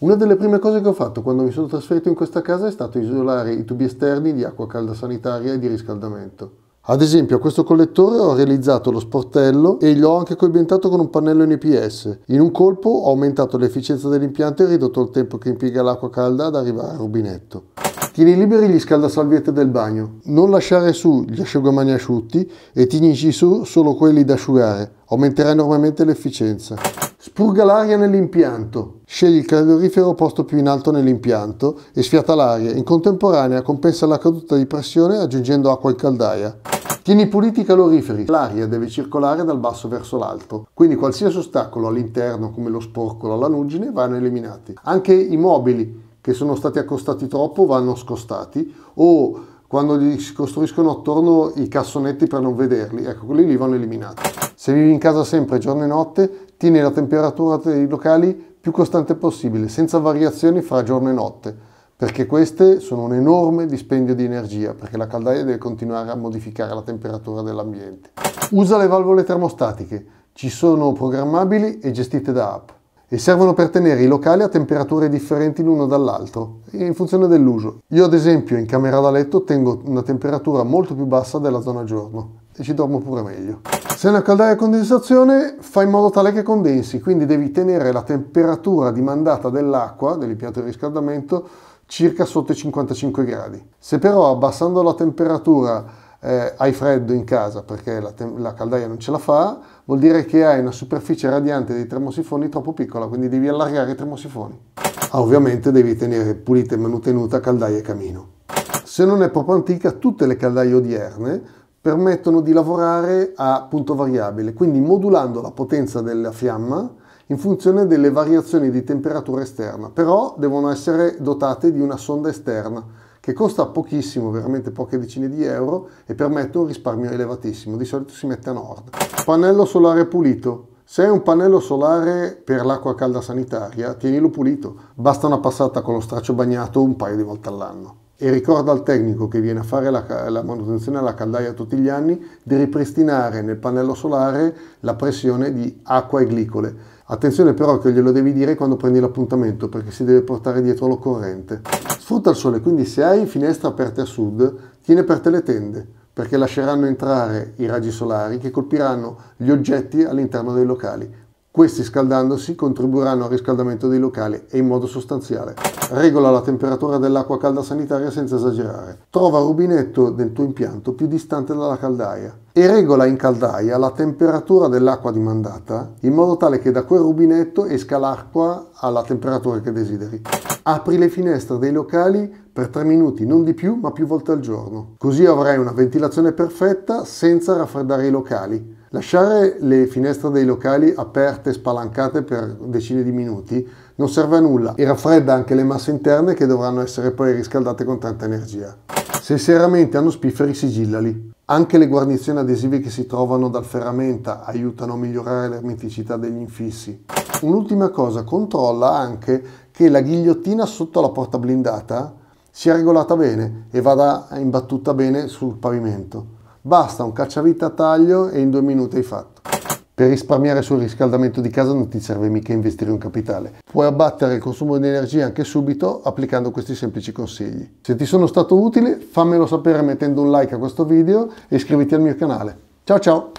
Una delle prime cose che ho fatto quando mi sono trasferito in questa casa è stato isolare i tubi esterni di acqua calda sanitaria e di riscaldamento. Ad esempio a questo collettore ho realizzato lo sportello e l'ho anche coibentato con un pannello NPS. In un colpo ho aumentato l'efficienza dell'impianto e ridotto il tempo che impiega l'acqua calda ad arrivare al rubinetto. Tieni liberi gli scaldasalviette del bagno. Non lasciare su gli asciugamani asciutti e tienici su solo quelli da asciugare. Aumenterà enormemente l'efficienza. Spurga l'aria nell'impianto. Scegli il calorifero posto più in alto nell'impianto e sfiata l'aria. In contemporanea compensa la caduta di pressione aggiungendo acqua in caldaia. Tieni puliti i caloriferi. L'aria deve circolare dal basso verso l'alto, quindi qualsiasi ostacolo all'interno come lo sporco o la nuggine vanno eliminati. Anche i mobili che sono stati accostati troppo vanno scostati o quando gli si costruiscono attorno i cassonetti per non vederli, ecco quelli lì vanno eliminati. Se vivi in casa sempre giorno e notte, tiene la temperatura dei locali più costante possibile, senza variazioni fra giorno e notte, perché queste sono un enorme dispendio di energia, perché la caldaia deve continuare a modificare la temperatura dell'ambiente. Usa le valvole termostatiche, ci sono programmabili e gestite da app e servono per tenere i locali a temperature differenti l'uno dall'altro in funzione dell'uso. Io ad esempio in camera da letto tengo una temperatura molto più bassa della zona giorno e ci dormo pure meglio. Se è una caldaia a condensazione fai in modo tale che condensi, quindi devi tenere la temperatura dimandata dell'acqua, dell'impianto di riscaldamento, circa sotto i 55 gradi. Se però abbassando la temperatura eh, hai freddo in casa perché la, la, caldaia non ce la fa, vuol dire che hai una superficie radiante dei termosifoni troppo piccola, quindi devi allargare i termosifoni. Ah, ovviamente devi tenere pulita e manutenuta caldaia e camino. Se non è proprio antica, tutte le caldaie odierne permettono di lavorare a punto variabile, quindi modulando la potenza della fiamma in funzione delle variazioni di temperatura esterna, però devono essere dotate di una sonda esterna che costa pochissimo, veramente poche decine di euro e permette un risparmio elevatissimo, di solito si mette a nord. Pannello solare pulito. Se hai un pannello solare per l'acqua calda sanitaria, tienilo pulito, basta una passata con lo straccio bagnato un paio di volte all'anno e ricorda al tecnico che viene a fare la, la, manutenzione alla caldaia tutti gli anni di ripristinare nel pannello solare la pressione di acqua e glicole. Attenzione però che glielo devi dire quando prendi l'appuntamento perché si deve portare dietro l'occorrente. Sfrutta il sole, quindi se hai finestre aperte a sud, tieni aperte le tende perché lasceranno entrare i raggi solari che colpiranno gli oggetti all'interno dei locali. Questi scaldandosi contribuiranno al riscaldamento dei locali e in modo sostanziale. Regola la temperatura dell'acqua calda sanitaria senza esagerare. Trova il rubinetto del tuo impianto più distante dalla caldaia e regola in caldaia la temperatura dell'acqua dimandata in modo tale che da quel rubinetto esca l'acqua alla temperatura che desideri. Apri le finestre dei locali per 3 minuti, non di più, ma più volte al giorno. Così avrai una ventilazione perfetta senza raffreddare i locali Lasciare le finestre dei locali aperte e spalancate per decine di minuti non serve a nulla e raffredda anche le masse interne che dovranno essere poi riscaldate con tanta energia. Se seriamente hanno spifferi sigillali. Anche le guarnizioni adesive che si trovano dal ferramenta aiutano a migliorare l'ermeticità degli infissi. Un'ultima cosa, controlla anche che la ghigliottina sotto la porta blindata sia regolata bene e vada imbattuta bene sul pavimento. Basta un cacciavite a taglio e in due minuti hai fatto. Per risparmiare sul riscaldamento di casa non ti serve mica investire un capitale. Puoi abbattere il consumo di energia anche subito applicando questi semplici consigli. Se ti sono stato utile fammelo sapere mettendo un like a questo video e iscriviti al mio canale. Ciao ciao!